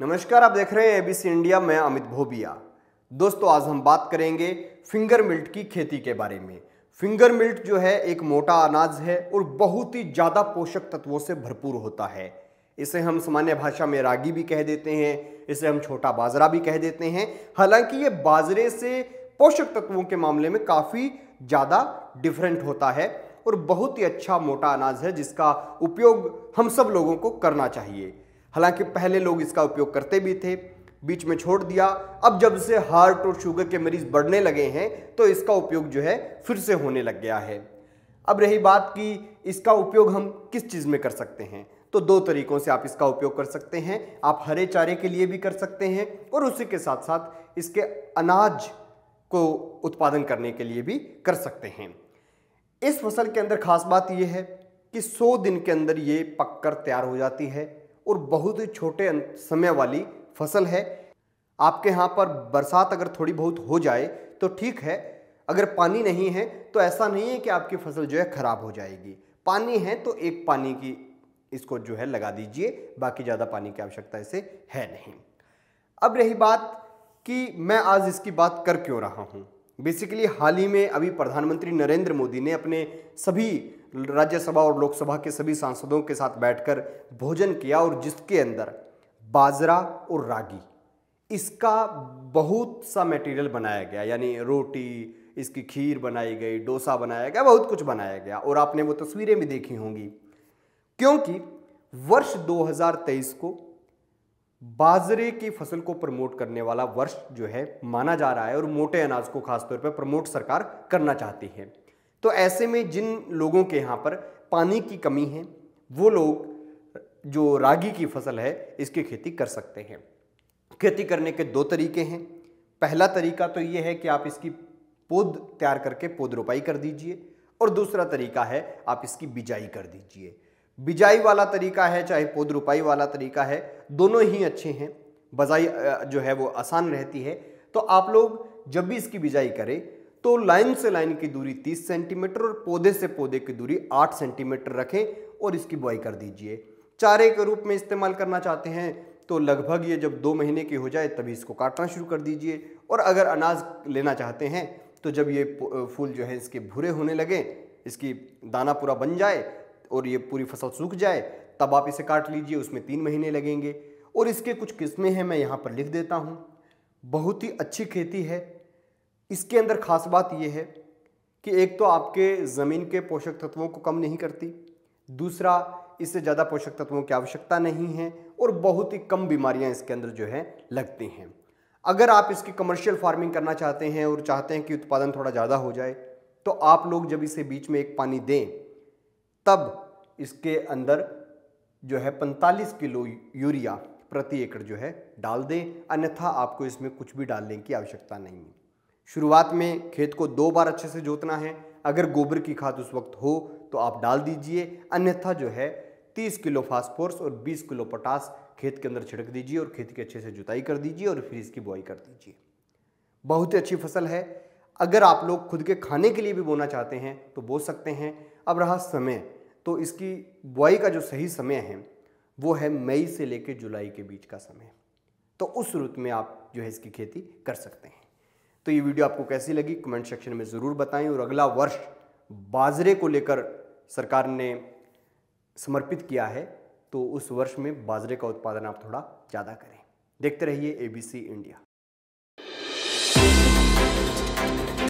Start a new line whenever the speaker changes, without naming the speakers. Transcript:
नमस्कार आप देख रहे हैं एबीसी इंडिया मैं अमित भोबिया दोस्तों आज हम बात करेंगे फिंगर मिल्ट की खेती के बारे में फिंगर मिल्ट जो है एक मोटा अनाज है और बहुत ही ज़्यादा पोषक तत्वों से भरपूर होता है इसे हम सामान्य भाषा में रागी भी कह देते हैं इसे हम छोटा बाजरा भी कह देते हैं हालांकि ये बाजरे से पोषक तत्वों के मामले में काफ़ी ज़्यादा डिफरेंट होता है और बहुत ही अच्छा मोटा अनाज है जिसका उपयोग हम सब लोगों को करना चाहिए हालांकि पहले लोग इसका उपयोग करते भी थे बीच में छोड़ दिया अब जब से हार्ट और शुगर के मरीज बढ़ने लगे हैं तो इसका उपयोग जो है फिर से होने लग गया है अब रही बात कि इसका उपयोग हम किस चीज़ में कर सकते हैं तो दो तरीक़ों से आप इसका उपयोग कर सकते हैं आप हरे चारे के लिए भी कर सकते हैं और उसी के साथ साथ इसके अनाज को उत्पादन करने के लिए भी कर सकते हैं इस फसल के अंदर खास बात यह है कि 100 दिन के अंदर ये पककर तैयार हो जाती है और बहुत ही छोटे समय वाली फसल है आपके यहाँ पर बरसात अगर थोड़ी बहुत हो जाए तो ठीक है अगर पानी नहीं है तो ऐसा नहीं है कि आपकी फसल जो है ख़राब हो जाएगी पानी है तो एक पानी की इसको जो है लगा दीजिए बाकी ज़्यादा पानी की आवश्यकता इसे है नहीं अब रही बात कि मैं आज इसकी बात कर क्यों रहा हूँ बेसिकली हाल ही में अभी प्रधानमंत्री नरेंद्र मोदी ने अपने सभी राज्यसभा और लोकसभा के सभी सांसदों के साथ बैठकर भोजन किया और जिसके अंदर बाजरा और रागी इसका बहुत सा मटेरियल बनाया गया यानी रोटी इसकी खीर बनाई गई डोसा बनाया गया बहुत कुछ बनाया गया और आपने वो तस्वीरें भी देखी होंगी क्योंकि वर्ष 2023 को बाजरे की फसल को प्रमोट करने वाला वर्ष जो है माना जा रहा है और मोटे अनाज को खासतौर पर प्रमोट सरकार करना चाहती है तो ऐसे में जिन लोगों के यहाँ पर पानी की कमी है वो लोग जो रागी की फसल है इसकी खेती कर सकते हैं खेती करने के दो तरीके हैं पहला तरीका तो ये है कि आप इसकी पौध तैयार करके पौध रोपाई कर दीजिए और दूसरा तरीका है आप इसकी बिजाई कर दीजिए बिजाई वाला तरीका है चाहे पौध रोपाई वाला तरीका है दोनों ही अच्छे हैं बजाई जो है वो आसान रहती है तो आप लोग जब भी इसकी बिजाई करें तो लाइन से लाइन की दूरी 30 सेंटीमीटर और पौधे से पौधे की दूरी 8 सेंटीमीटर रखें और इसकी बुआई कर दीजिए चारे के रूप में इस्तेमाल करना चाहते हैं तो लगभग ये जब दो महीने की हो जाए तभी इसको काटना शुरू कर दीजिए और अगर अनाज लेना चाहते हैं तो जब ये फूल जो है इसके भूरे होने लगे इसकी दाना पूरा बन जाए और ये पूरी फसल सूख जाए तब आप इसे काट लीजिए उसमें तीन महीने लगेंगे और इसके कुछ किस्में हैं मैं यहाँ पर लिख देता हूँ बहुत ही अच्छी खेती है इसके अंदर खास बात यह है कि एक तो आपके ज़मीन के पोषक तत्वों को कम नहीं करती दूसरा इससे ज़्यादा पोषक तत्वों की आवश्यकता नहीं है और बहुत ही कम बीमारियां इसके अंदर जो है लगती हैं अगर आप इसकी कमर्शियल फार्मिंग करना चाहते हैं और चाहते हैं कि उत्पादन थोड़ा ज़्यादा हो जाए तो आप लोग जब इसे बीच में एक पानी दें तब इसके अंदर जो है 45 किलो यूरिया प्रति एकड़ जो है डाल दें अन्यथा आपको इसमें कुछ भी डालने की आवश्यकता नहीं है शुरुआत में खेत को दो बार अच्छे से जोतना है अगर गोबर की खाद उस वक्त हो तो आप डाल दीजिए अन्यथा जो है 30 किलो फास्फोरस और 20 किलो पोटास खेत के अंदर छिड़क दीजिए और खेत की अच्छे से जुताई कर दीजिए और फिर इसकी बुआई कर दीजिए बहुत ही अच्छी फसल है अगर आप लोग खुद के खाने के लिए भी बोना चाहते हैं तो बो सकते हैं अब रहा समय तो इसकी बुआई का जो सही समय है वो है मई से लेकर जुलाई के बीच का समय तो उस रुत में आप जो है इसकी खेती कर सकते हैं तो ये वीडियो आपको कैसी लगी कमेंट सेक्शन में ज़रूर बताएं और अगला वर्ष बाजरे को लेकर सरकार ने समर्पित किया है तो उस वर्ष में बाजरे का उत्पादन आप थोड़ा ज़्यादा करें देखते रहिए एबीसी इंडिया